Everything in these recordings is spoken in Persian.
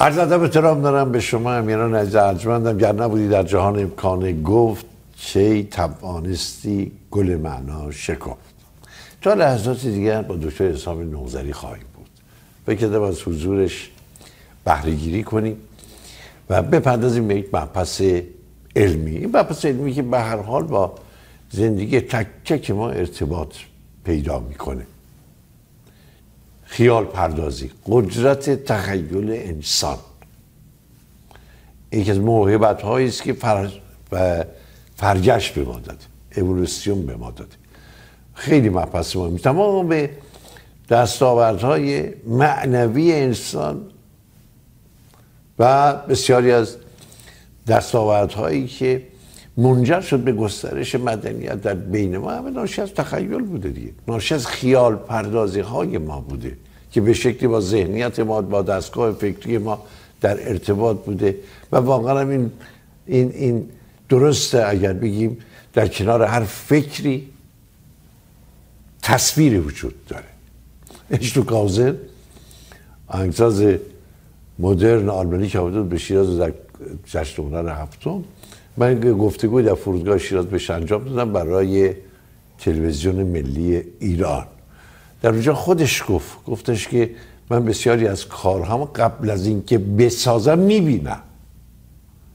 عرض ادب احترام دارم به شما امیران عزیز ارجمندم گر نبودی در جهان امکان گفت چه توانستی گل معنا شکفت تا لحظات دیگر با دکتر اسام نوزری خواهیم بود بکردم از حضورش بهرهگیری کنیم و بپردازیم به یک محپس علمی این محپس علمی که به هر حال با زندگی تک که ما ارتباط پیدا میکنه خیال پردازی قدرت تخیل انسان یکی از موهبت هایی است که فر... فرگشت به ما داده اولوسیون به ما داده خیلی مبحث مهمی تمام به های معنوی انسان و بسیاری از هایی که منجر شد به گسترش مدنیت در بین ما همه ناشی از تخیل بوده دیگه ناشی از خیال پردازی های ما بوده که به شکلی با ذهنیت ما با دستگاه فکری ما در ارتباط بوده و واقعا این این این درسته اگر بگیم در کنار هر فکری تصویری وجود داره اشتو کازن آهنگساز مدرن آلمانی که آمده به شیراز در جشن هفتم من گفتگو در فرودگاه شیراز بهش انجام دادم برای تلویزیون ملی ایران در اونجا خودش گفت گفتش که من بسیاری از کارهامو قبل از اینکه بسازم میبینم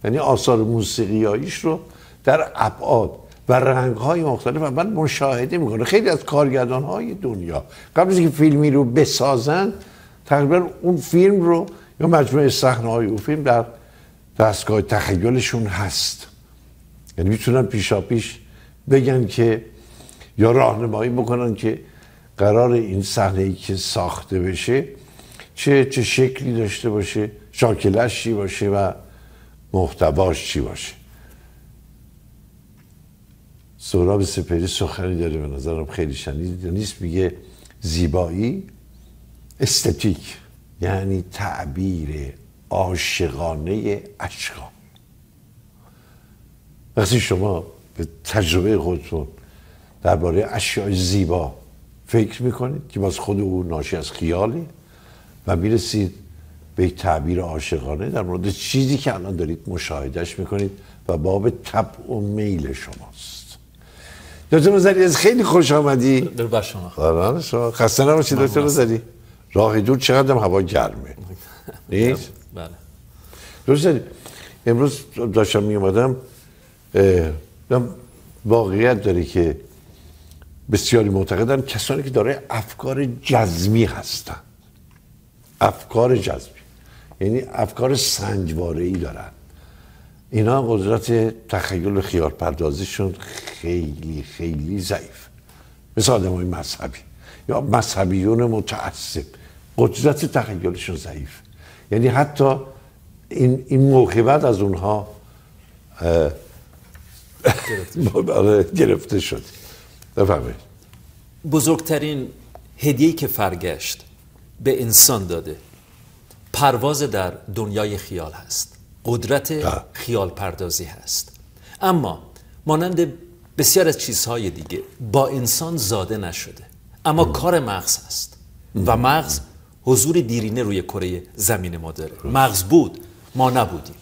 یعنی آثار موسیقیاییش رو در ابعاد و رنگ های مختلف و من مشاهده میکنه خیلی از کارگردان های دنیا قبل از اینکه فیلمی رو بسازن تقریبا اون فیلم رو یا مجموعه صحنه های اون فیلم در دستگاه تخیلشون هست یعنی میتونن پیشا پیش بگن که یا راهنمایی بکنن که قرار این صحنه ای که ساخته بشه چه چه شکلی داشته باشه شاکلش چی باشه و محتواش چی باشه سهراب سپری سخنی داره به نظرم خیلی شنید نیست میگه زیبایی استتیک یعنی تعبیر عاشقانه اشکام وقتی شما به تجربه خودتون درباره اشیاء زیبا فکر میکنید که باز خود او ناشی از خیاله و میرسید به تعبیر عاشقانه در مورد چیزی که الان دارید مشاهدهش میکنید و باب تب و میل شماست دکتر از خیلی خوش آمدی در آره، شما خسته نباشید دکتر زدی راه دور چقدر هوا گرمه نیست بله درست امروز داشتم می اومدم واقعیت داره که بسیاری معتقدن کسانی که داره افکار جزمی هستن افکار جزمی یعنی افکار سنجواره ای دارن اینا قدرت تخیل خیال پردازیشون خیلی خیلی ضعیف مثل آدم های مذهبی یا مذهبیون متعصب قدرت تخیلشون ضعیف یعنی حتی این, این موقعیت از اونها آره، گرفته شد بفهمید بزرگترین هدیه‌ای که فرگشت به انسان داده پرواز در دنیای خیال هست قدرت خیال پردازی هست اما مانند بسیار از چیزهای دیگه با انسان زاده نشده اما کار مغز هست و مغز حضور دیرینه روی کره زمین ما داره مغز بود ما نبودیم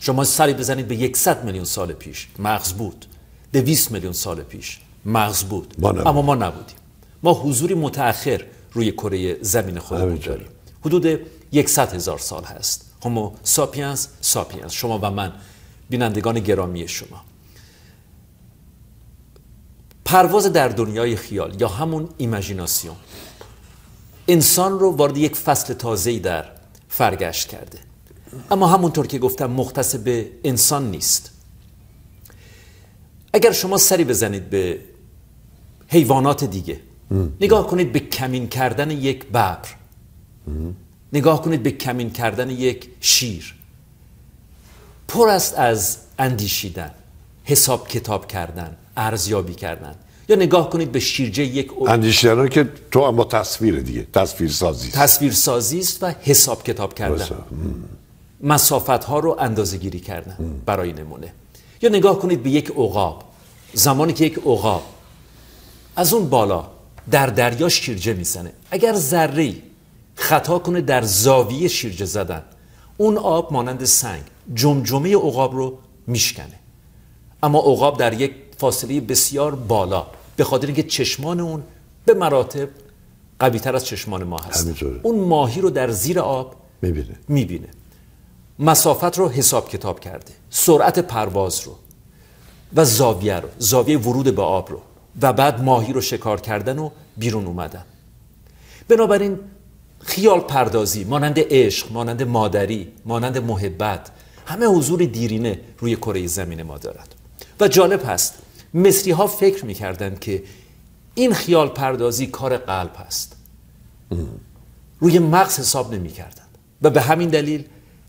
شما سری بزنید به 100 میلیون سال پیش مغز بود 20 میلیون سال پیش مغز بود ما اما ما نبودیم ما حضوری متأخر روی کره زمین خودمون داریم حدود 100 هزار سال هست هومو ساپینس ساپینس شما و من بینندگان گرامی شما پرواز در دنیای خیال یا همون ایمجیناسیون انسان رو وارد یک فصل تازه در فرگشت کرده اما همونطور که گفتم مختص به انسان نیست اگر شما سری بزنید به حیوانات دیگه نگاه کنید به کمین کردن یک ببر نگاه کنید به کمین کردن یک شیر پر است از اندیشیدن حساب کتاب کردن ارزیابی کردن یا نگاه کنید به شیرجه یک اندیشیدن که تو اما تصویر دیگه تصویر سازی تصویر سازی است و حساب کتاب کردن مسافت ها رو اندازه گیری کردن برای نمونه یا نگاه کنید به یک عقاب زمانی که یک عقاب از اون بالا در دریا شیرجه میزنه اگر ذره خطا کنه در زاویه شیرجه زدن اون آب مانند سنگ جمجمه عقاب رو میشکنه اما عقاب در یک فاصله بسیار بالا به خاطر اینکه چشمان اون به مراتب قوی تر از چشمان ما هست اون ماهی رو در زیر آب میبینه میبینه مسافت رو حساب کتاب کرده سرعت پرواز رو و زاویه رو زاویه ورود به آب رو و بعد ماهی رو شکار کردن و بیرون اومدن بنابراین خیال پردازی مانند عشق مانند مادری مانند محبت همه حضور دیرینه روی کره زمین ما دارد و جالب هست مصری ها فکر میکردند که این خیال پردازی کار قلب هست روی مغز حساب نمیکردند و به همین دلیل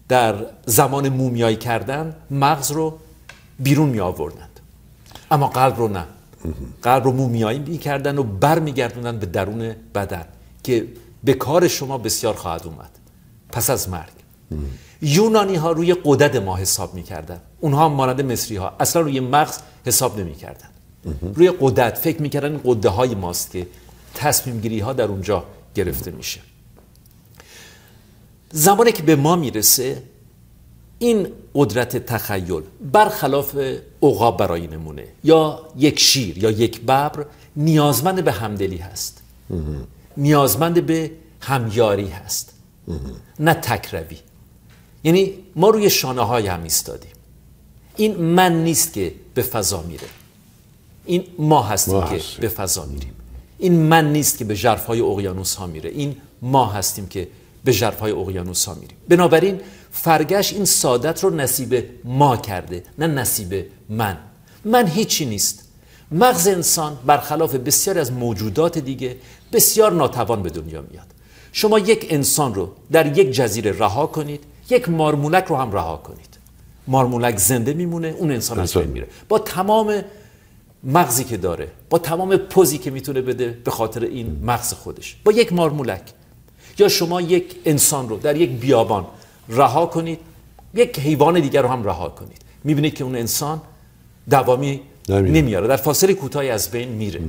در زمان مومیایی کردن مغز رو بیرون می آوردند اما قلب رو نه قلب رو مومیایی می کردن و بر می به درون بدن که به کار شما بسیار خواهد اومد پس از مرگ یونانی ها روی قدرت ما حساب میکردن اونها مانند مصری ها اصلا روی مغز حساب نمیکردن روی قدرت فکر میکردن قده های ماست که تصمیم گیری ها در اونجا گرفته میشه زمانی که به ما میرسه این قدرت تخیل برخلاف عقاب برای نمونه یا یک شیر یا یک ببر نیازمند به همدلی هست نیازمند به همیاری هست نه تکروی یعنی ما روی شانه های هم ایستادیم این من نیست که به فضا میره این ما هستیم که به فضا میریم این من نیست که به جرف های اقیانوس ها میره این ما هستیم که به جرف های اقیانوس میریم بنابراین فرگش این سعادت رو نصیب ما کرده نه نصیب من من هیچی نیست مغز انسان برخلاف بسیار از موجودات دیگه بسیار ناتوان به دنیا میاد شما یک انسان رو در یک جزیره رها کنید یک مارمولک رو هم رها کنید مارمولک زنده میمونه اون انسان از بین میره با تمام مغزی که داره با تمام پوزی که میتونه بده به خاطر این مغز خودش با یک مارمولک یا شما یک انسان رو در یک بیابان رها کنید یک حیوان دیگر رو هم رها کنید میبینید که اون انسان دوامی نمیاره, در فاصله کوتاهی از بین میره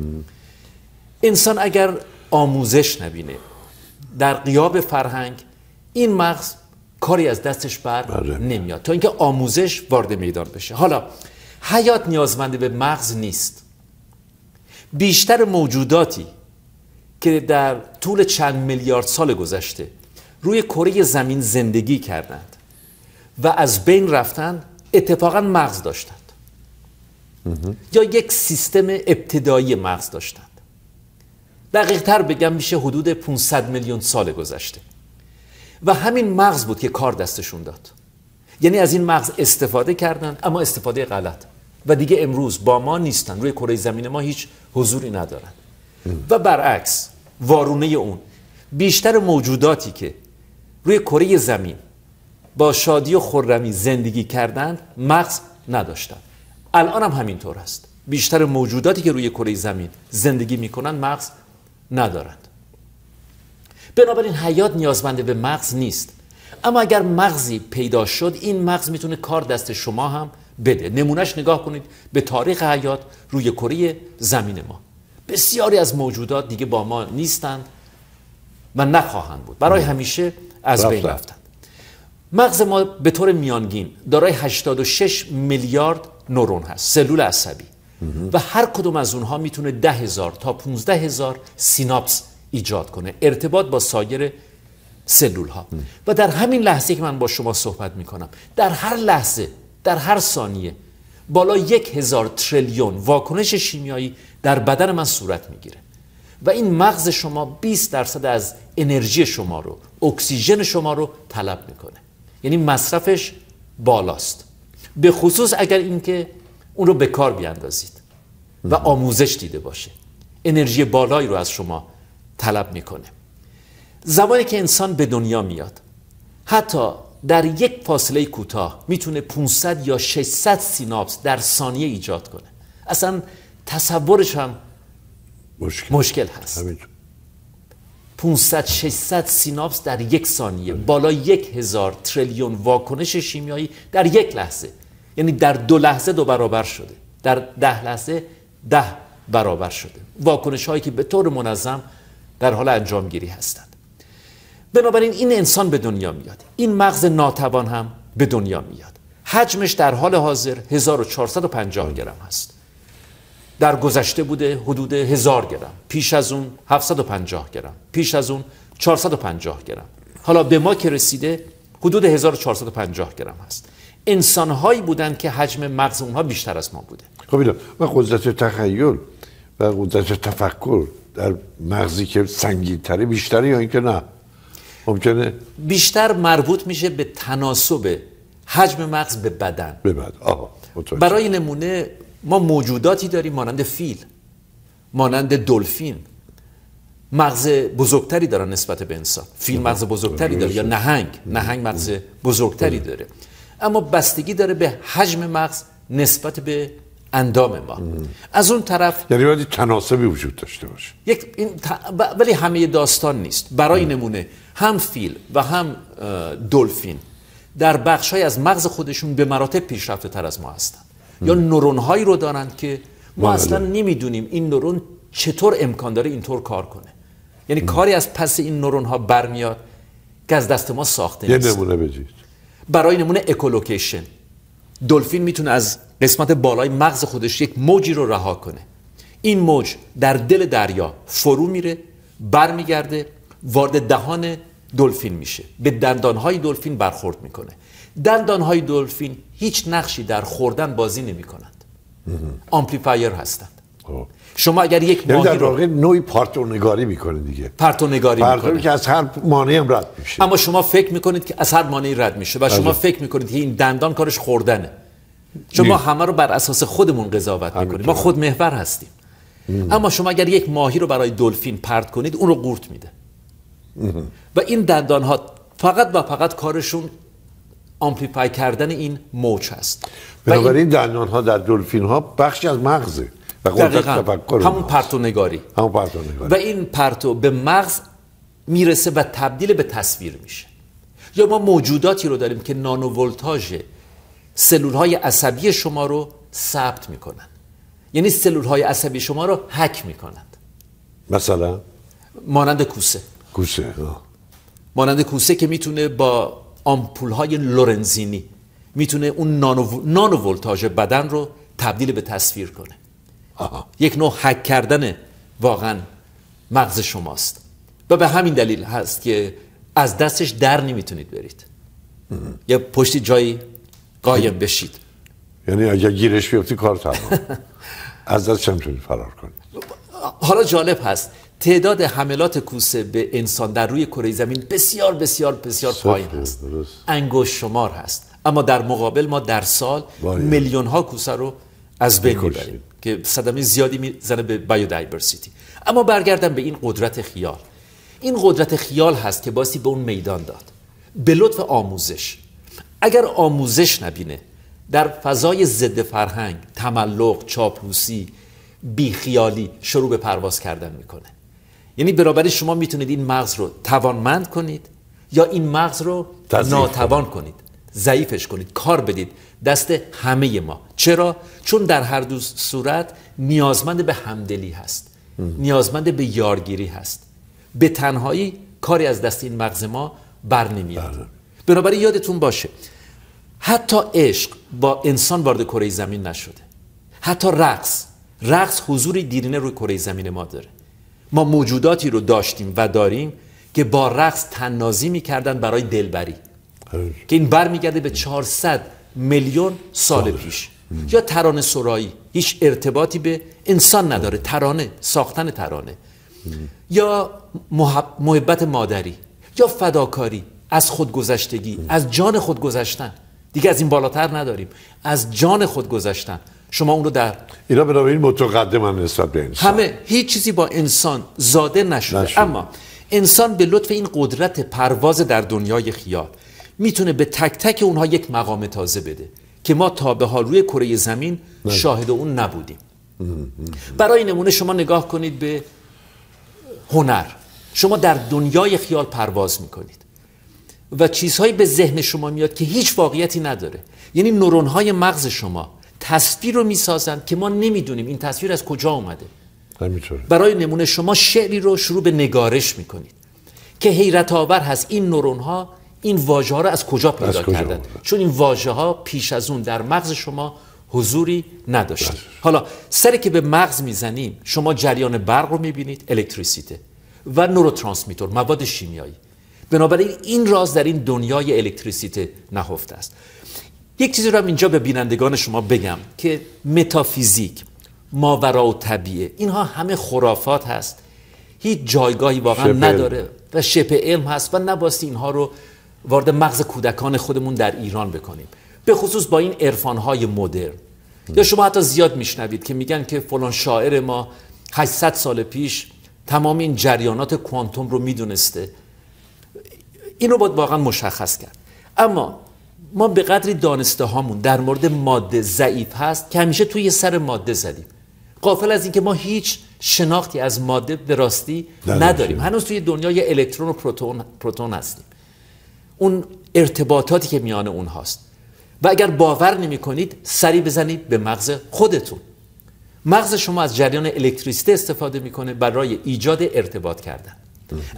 انسان اگر آموزش نبینه در قیاب فرهنگ این مغز کاری از دستش بر بله. نمیاد تا اینکه آموزش وارد میدان بشه حالا حیات نیازمند به مغز نیست بیشتر موجوداتی که در طول چند میلیارد سال گذشته روی کره زمین زندگی کردند و از بین رفتند اتفاقا مغز داشتند یا یک سیستم ابتدایی مغز داشتند دقیق تر بگم میشه حدود 500 میلیون سال گذشته و همین مغز بود که کار دستشون داد یعنی از این مغز استفاده کردن اما استفاده غلط و دیگه امروز با ما نیستن روی کره زمین ما هیچ حضوری ندارن و برعکس وارونه اون بیشتر موجوداتی که روی کره زمین با شادی و خرمی زندگی کردند مغز نداشتند الان هم همینطور است بیشتر موجوداتی که روی کره زمین زندگی میکنن مغز ندارند بنابراین حیات نیازمنده به مغز نیست اما اگر مغزی پیدا شد این مغز میتونه کار دست شما هم بده نمونهش نگاه کنید به تاریخ حیات روی کره زمین ما بسیاری از موجودات دیگه با ما نیستند و نخواهند بود برای همیشه از بین رفتند مغز ما به طور میانگین دارای 86 میلیارد نورون هست سلول عصبی و هر کدوم از اونها میتونه ده هزار تا 15 هزار سیناپس ایجاد کنه ارتباط با سایر سلول ها و در همین لحظه که من با شما صحبت می کنم در هر لحظه در هر ثانیه بالا یک هزار تریلیون واکنش شیمیایی در بدن من صورت میگیره و این مغز شما 20 درصد از انرژی شما رو اکسیژن شما رو طلب میکنه یعنی مصرفش بالاست به خصوص اگر اینکه اون رو به کار بیاندازید و آموزش دیده باشه انرژی بالایی رو از شما طلب میکنه زمانی که انسان به دنیا میاد حتی در یک فاصله کوتاه میتونه 500 یا 600 سیناپس در ثانیه ایجاد کنه اصلا تصورش هم مشکل, هست 500 600 سیناپس در یک ثانیه بالا یک هزار تریلیون واکنش شیمیایی در یک لحظه یعنی در دو لحظه دو برابر شده در ده لحظه ده برابر شده واکنش هایی که به طور منظم در حال انجام گیری هستند بنابراین این انسان به دنیا میاد این مغز ناتوان هم به دنیا میاد حجمش در حال حاضر 1450 گرم هست در گذشته بوده حدود 1000 گرم پیش از اون 750 گرم پیش از اون 450 گرم حالا به ما که رسیده حدود 1450 گرم هست انسان هایی بودن که حجم مغز اونها بیشتر از ما بوده خب و قدرت تخیل و قدرت تفکر در مغزی که سنگین تره بیشتره یا اینکه نه ممکنه بیشتر مربوط میشه به تناسب حجم مغز به بدن به بدن آها برای نمونه ما موجوداتی داریم مانند فیل مانند دلفین مغز بزرگتری داره نسبت به انسان فیل مغز بزرگتری داره یا نهنگ نهنگ مغز بزرگتری بله. داره اما بستگی داره به حجم مغز نسبت به اندام ما از اون طرف یعنی باید تناسبی وجود داشته باشه یک ولی همه داستان نیست برای نمونه هم فیل و هم دلفین در بخش های از مغز خودشون به مراتب پیشرفته تر از ما هستند یا نورون هایی رو دارند که ما بله، اصلا بله. نمیدونیم این نورون چطور امکان داره اینطور کار کنه یعنی کاری از پس این نورون ها برمیاد که از دست ما ساخته نیست یه نمونه بجید برای نمونه اکولوکیشن دلفین میتونه از قسمت بالای مغز خودش یک موجی رو رها کنه این موج در دل دریا فرو میره برمیگرده وارد دهان دلفین میشه به دندانهای دلفین برخورد میکنه دندانهای دلفین هیچ نقشی در خوردن بازی نمیکنند آمپلیفایر هستن خب. شما اگر یک یعنی ماهی در واقع نوعی پارتونگاری میکنه دیگه پارتونگاری میکنه که از هر مانعی هم رد میشه اما شما فکر میکنید که از هر مانعی رد میشه و شما بله. فکر میکنید که این دندان کارش خوردنه شما همه رو بر اساس خودمون قضاوت میکنید ما خود محور هستیم اما شما اگر یک ماهی رو برای دلفین پرت کنید اون رو قورت میده و این دندان ها فقط و فقط کارشون آمپلیفای کردن این موج هست بنابراین این... دندان ها در دلفین ها بخشی از مغزه همون پرتو نگاری نگاری و این پرتو به مغز میرسه و تبدیل به تصویر میشه یا ما موجوداتی رو داریم که نانو ولتاژ سلول های عصبی شما رو ثبت میکنن یعنی سلول های عصبی شما رو هک میکنند مثلا مانند کوسه کوسه مانند کوسه که میتونه با آمپول های لورنزینی میتونه اون نانو, نانو ولتاژ بدن رو تبدیل به تصویر کنه یک نوع حک کردن واقعا مغز شماست و به همین دلیل هست که از دستش در نمیتونید برید یا پشتی جایی قایم بشید یعنی اگر گیرش بیفتی کار تمام از دستش هم فرار کنید حالا جالب هست تعداد حملات کوسه به انسان در روی کره زمین بسیار بسیار بسیار پایین هست انگوش شمار هست اما در مقابل ما در سال میلیون ها کوسه رو از بین میبریم که صدمه زیادی میزنه به بایودایورسیتی اما برگردم به این قدرت خیال این قدرت خیال هست که باسی به اون میدان داد به لطف آموزش اگر آموزش نبینه در فضای ضد فرهنگ تملق چاپلوسی بیخیالی شروع به پرواز کردن میکنه یعنی برابری شما میتونید این مغز رو توانمند کنید یا این مغز رو ناتوان کنید ضعیفش کنید کار بدید دست همه ما چرا چون در هر دو صورت نیازمند به همدلی هست نیازمند به یارگیری هست به تنهایی کاری از دست این مغز ما بر نمیاد بله. بنابراین یادتون باشه حتی عشق با انسان وارد کره زمین نشده حتی رقص رقص حضوری دیرینه روی کره زمین ما داره ما موجوداتی رو داشتیم و داریم که با رقص می میکردن برای دلبری که این برمیگرده به 400 میلیون سال پیش یا ترانه سرایی هیچ ارتباطی به انسان نداره ترانه ساختن ترانه یا محبت مادری یا فداکاری از خودگذشتگی از جان خود دیگه از این بالاتر نداریم از جان خود شما اون رو در اینا بنابراین هم نسبت به انسان همه هیچ چیزی با انسان زاده نشده, نشده. اما انسان به لطف این قدرت پرواز در دنیای خیال میتونه به تک تک اونها یک مقام تازه بده که ما تا به حال روی کره زمین بله. شاهد اون نبودیم برای نمونه شما نگاه کنید به هنر شما در دنیای خیال پرواز میکنید و چیزهایی به ذهن شما میاد که هیچ واقعیتی نداره یعنی های مغز شما تصویر رو میسازند که ما نمیدونیم این تصویر از کجا اومده همیتوره. بله، برای نمونه شما شعری رو شروع به نگارش میکنید که حیرت آور هست این نورون ها این واژه ها رو از کجا پیدا از کردن چون این واژه ها پیش از اون در مغز شما حضوری نداشتید بله. حالا سری که به مغز میزنیم شما جریان برق رو میبینید الکتریسیته و نوروترانسمیتور مواد شیمیایی بنابراین این راز در این دنیای الکتریسیته نهفته است یک چیزی رو هم اینجا به بینندگان شما بگم که متافیزیک ماورا و طبیعه اینها همه خرافات هست هیچ جایگاهی واقعا نداره و شپ علم هست و نباستی اینها رو وارد مغز کودکان خودمون در ایران بکنیم به خصوص با این های مدرن یا شما حتی زیاد میشنوید که میگن که فلان شاعر ما 800 سال پیش تمام این جریانات کوانتوم رو میدونسته این رو باید واقعا مشخص کرد اما ما به قدری دانسته هامون در مورد ماده ضعیف هست که همیشه توی سر ماده زدیم قافل از اینکه ما هیچ شناختی از ماده به راستی نداریم هنوز توی دنیای الکترون و پروتون, پروتون هستیم اون ارتباطاتی که میان اون هاست و اگر باور نمی کنید سری بزنید به مغز خودتون مغز شما از جریان الکتریسیته استفاده میکنه برای ایجاد ارتباط کردن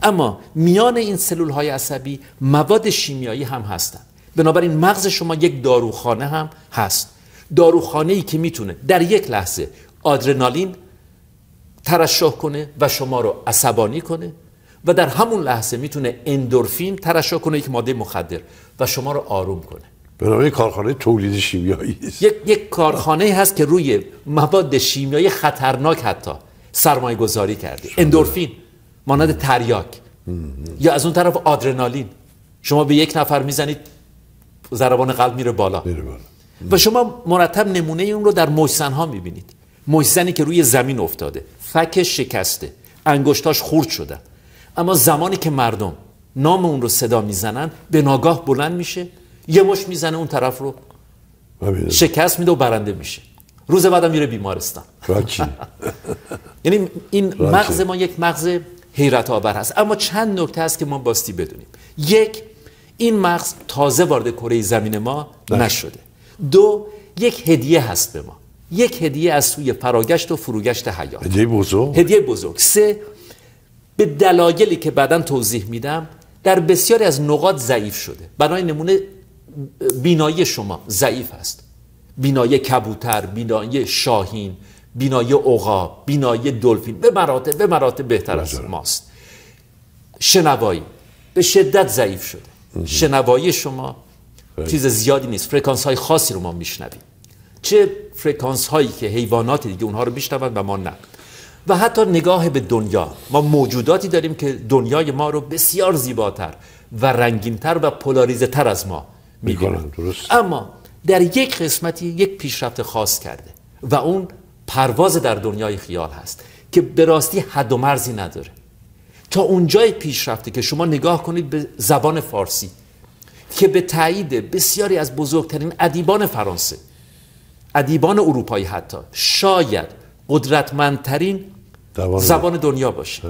اما میان این سلول های عصبی مواد شیمیایی هم هستن بنابراین مغز شما یک داروخانه هم هست داروخانه ای که میتونه در یک لحظه آدرنالین ترشح کنه و شما رو عصبانی کنه و در همون لحظه میتونه اندورفین ترشح کنه یک ماده مخدر و شما رو آروم کنه برای کارخانه تولید شیمیایی یک یک کارخانه هست که روی مواد شیمیایی خطرناک حتی سرمایه گذاری کرده اندورفین مانند تریاک یا از اون طرف آدرنالین شما به یک نفر میزنید ضربان قلب میره بالا میره بالا و شما مرتب نمونه اون رو در مجسن ها میبینید مجسنی که روی زمین افتاده فک شکسته انگشتاش خرد شدن اما زمانی که مردم نام اون رو صدا میزنن به ناگاه بلند میشه یه مش میزنه اون طرف رو شکست میده و برنده میشه روز بعدم میره بیمارستان یعنی این مغز ما یک مغز حیرت آور هست اما چند نکته هست که ما باستی بدونیم یک این مغز تازه وارد کره زمین ما نشده دو یک هدیه هست به ما یک هدیه از سوی فراگشت و فروگشت حیات هدیه بزرگ هدیه بزرگ سه به دلایلی که بعدا توضیح میدم در بسیاری از نقاط ضعیف شده برای نمونه بینایی شما ضعیف است. بینایی کبوتر بینایی شاهین بینایی عقاب بینایی دلفین به مراتب به مراتب بهتر از ماست شنوایی به شدت ضعیف شده شنوایی شما چیز زیادی نیست فرکانس های خاصی رو ما میشنویم چه فرکانس هایی که حیوانات دیگه اونها رو میشنون و ما نه و حتی نگاه به دنیا ما موجوداتی داریم که دنیای ما رو بسیار زیباتر و رنگینتر و پولاریزه تر از ما میبینن درست اما در یک قسمتی یک پیشرفت خاص کرده و اون پرواز در دنیای خیال هست که به راستی حد و مرزی نداره تا اونجای پیشرفته که شما نگاه کنید به زبان فارسی که به تایید بسیاری از بزرگترین ادیبان فرانسه ادیبان اروپایی حتی شاید قدرتمندترین زبان, دنیا باشه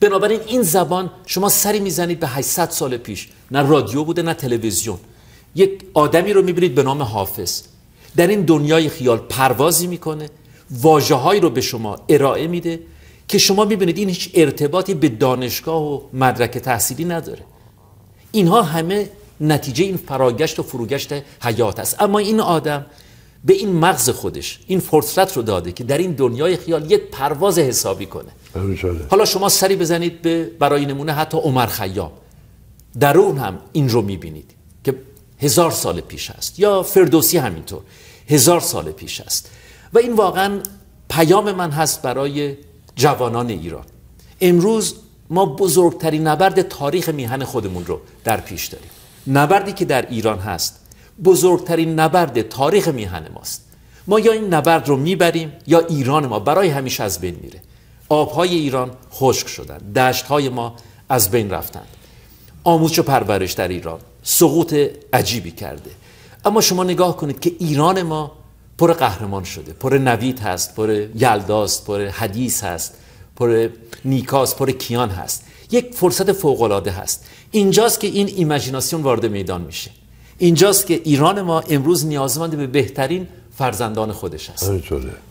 بنابراین این زبان شما سری میزنید به 800 سال پیش نه رادیو بوده نه تلویزیون یک آدمی رو میبینید به نام حافظ در این دنیای خیال پروازی میکنه واجه هایی رو به شما ارائه میده که شما میبینید این هیچ ارتباطی به دانشگاه و مدرک تحصیلی نداره اینها همه نتیجه این فراگشت و فروگشت حیات است اما این آدم به این مغز خودش این فرصت رو داده که در این دنیای خیال یک پرواز حسابی کنه حالا شما سری بزنید به برای نمونه حتی عمر خیام در اون هم این رو میبینید که هزار سال پیش است یا فردوسی همینطور هزار سال پیش است و این واقعا پیام من هست برای جوانان ایران امروز ما بزرگترین نبرد تاریخ میهن خودمون رو در پیش داریم نبردی که در ایران هست بزرگترین نبرد تاریخ میهن ماست ما یا این نبرد رو میبریم یا ایران ما برای همیشه از بین میره آبهای ایران خشک شدند دشتهای ما از بین رفتند آموزش و پرورش در ایران سقوط عجیبی کرده اما شما نگاه کنید که ایران ما پر قهرمان شده پر نوید هست پر یلداست پر حدیث هست پر نیکاست پر کیان هست یک فرصت العاده هست اینجاست که این ایمجیناسیون وارد میدان میشه اینجاست که ایران ما امروز نیازمند به بهترین فرزندان خودش است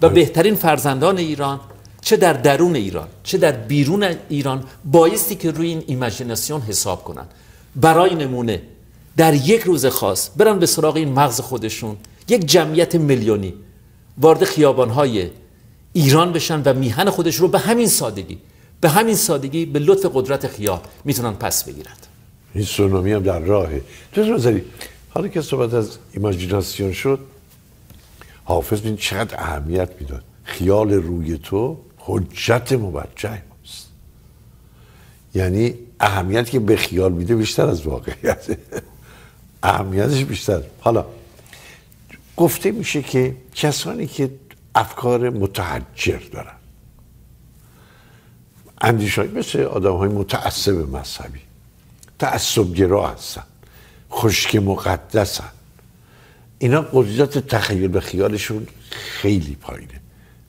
و بهترین فرزندان ایران چه در درون ایران چه در بیرون ایران بایستی که روی این ایمجیناسیون حساب کنند. برای نمونه در یک روز خاص برن به سراغ این مغز خودشون یک جمعیت میلیونی وارد خیابانهای ایران بشن و میهن خودش رو به همین سادگی به همین سادگی به لطف قدرت خیال میتونن پس بگیرند این هم در راهه تو حالا که صحبت از ایماجیناسیون شد حافظ بین چقدر اهمیت میداد خیال روی تو حجت موجه ماست یعنی اهمیت که به خیال میده بیشتر از واقعیت اهمیتش بیشتر حالا گفته میشه که کسانی که افکار متحجر دارن اندیشایی مثل آدم های متعصب مذهبی تعصب هستن خشک مقدسن اینا قدرت تخیل به خیالشون خیلی پایینه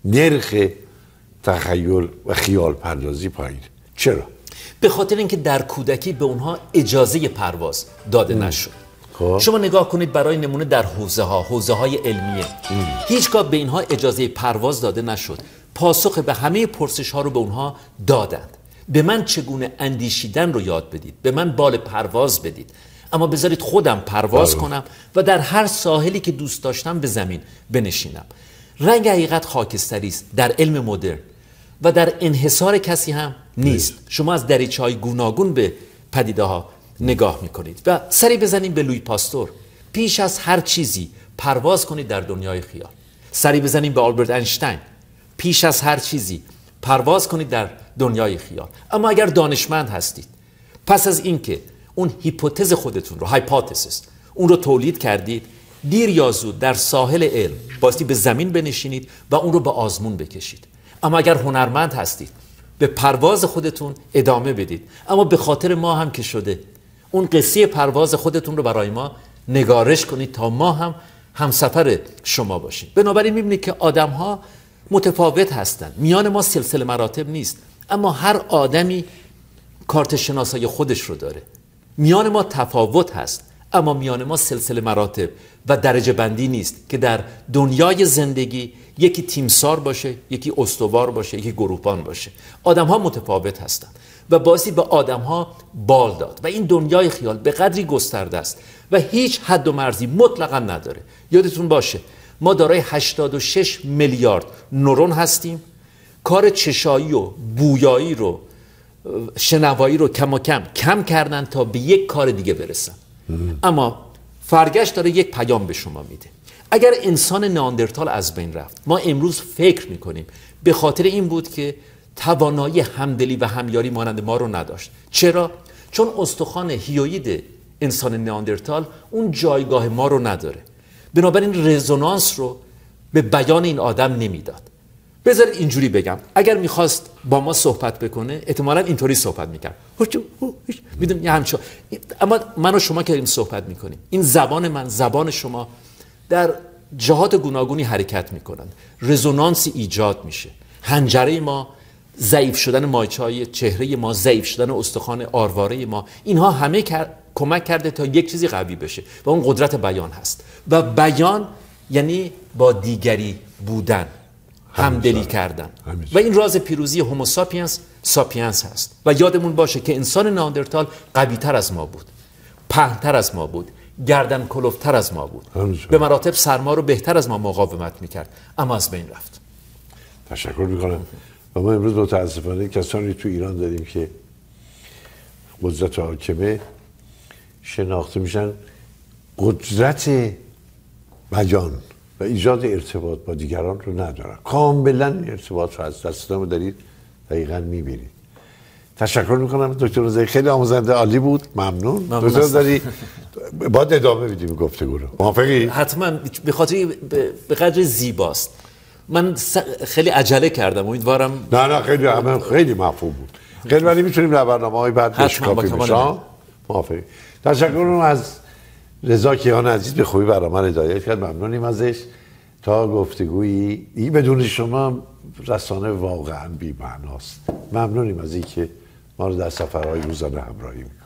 نرخ تخیل و خیال پردازی پایینه چرا؟ به خاطر اینکه در کودکی به اونها اجازه پرواز داده نشد خب. شما نگاه کنید برای نمونه در حوزه ها حوزه های علمیه هیچگاه به اینها اجازه پرواز داده نشد پاسخ به همه پرسش ها رو به اونها دادند به من چگونه اندیشیدن رو یاد بدید به من بال پرواز بدید اما بذارید خودم پرواز بله. کنم و در هر ساحلی که دوست داشتم به زمین بنشینم رنگ حقیقت خاکستری است در علم مدرن و در انحصار کسی هم نیست شما از دریچه های گوناگون به پدیده ها نگاه میکنید و سری بزنیم به لوی پاستور پیش از هر چیزی پرواز کنید در دنیای خیال سری بزنیم به آلبرت اینشتین پیش از هر چیزی پرواز کنید در دنیای خیال اما اگر دانشمند هستید پس از اینکه اون هیپوتز خودتون رو هایپوتزیس اون رو تولید کردید دیر یا زود در ساحل علم باستی به زمین بنشینید و اون رو به آزمون بکشید اما اگر هنرمند هستید به پرواز خودتون ادامه بدید اما به خاطر ما هم که شده اون قصه پرواز خودتون رو برای ما نگارش کنید تا ما هم همسفر شما باشیم بنابراین میبینید که آدم ها متفاوت هستند میان ما سلسله مراتب نیست اما هر آدمی کارت شناسای خودش رو داره میان ما تفاوت هست اما میان ما سلسله مراتب و درجه بندی نیست که در دنیای زندگی یکی تیمسار باشه یکی استوار باشه یکی گروهبان باشه آدم ها متفاوت هستند و بازی به آدم ها بال داد و این دنیای خیال به قدری گسترده است و هیچ حد و مرزی مطلقا نداره یادتون باشه ما دارای 86 میلیارد نورون هستیم کار چشایی و بویایی رو شنوایی رو کم و کم کم کردن تا به یک کار دیگه برسن اما فرگشت داره یک پیام به شما میده اگر انسان ناندرتال از بین رفت ما امروز فکر میکنیم به خاطر این بود که توانایی همدلی و همیاری مانند ما رو نداشت چرا چون استخوان هیوید انسان ناندرتال اون جایگاه ما رو نداره بنابراین رزونانس رو به بیان این آدم نمیداد بذارید اینجوری بگم اگر میخواست با ما صحبت بکنه احتمالا اینطوری صحبت میکرد میدونم یه همچه اما من و شما که داریم صحبت میکنیم این زبان من زبان شما در جهات گوناگونی حرکت میکنند رزونانسی ایجاد میشه هنجره ما ضعیف شدن مایچه چهره ما ضعیف شدن استخوان آرواره ما اینها همه کمک کرده تا یک چیزی قوی بشه و اون قدرت بیان هست و بیان یعنی با دیگری بودن همدلی کردن و این راز پیروزی هوموساپینس ساپینس هست و یادمون باشه که انسان ناندرتال قوی تر از ما بود پهنتر از ما بود گردن کلوفتر از ما بود به مراتب سرما رو بهتر از ما مقاومت میکرد اما از بین رفت تشکر میکنم و ما امروز متاسفانه کسانی تو ایران داریم که قدرت حاکمه شناخته میشن قدرت بجان و ایجاد ارتباط با دیگران رو ندارن کاملا ارتباط رو از دستنامه دارید دقیقا میبینید تشکر میکنم دکتر روزایی خیلی آموزنده عالی بود ممنون, ممنون دکتر داری باید ادامه بدیم گفتگو رو موافقی حتما به خاطر به قدر زیباست من خیلی عجله کردم امیدوارم نه نه خیلی همه خیلی مفهوم بود خیلی ولی میتونیم در برنامه های بعد بشکافی کافی بشه موافقی تشکر از رضا کیان عزیز به خوبی برای من هدایت کرد ممنونیم ازش تا گفتگویی این بدون شما رسانه واقعا بیمعناست ممنونیم از اینکه ما رو در سفرهای روزانه همراهی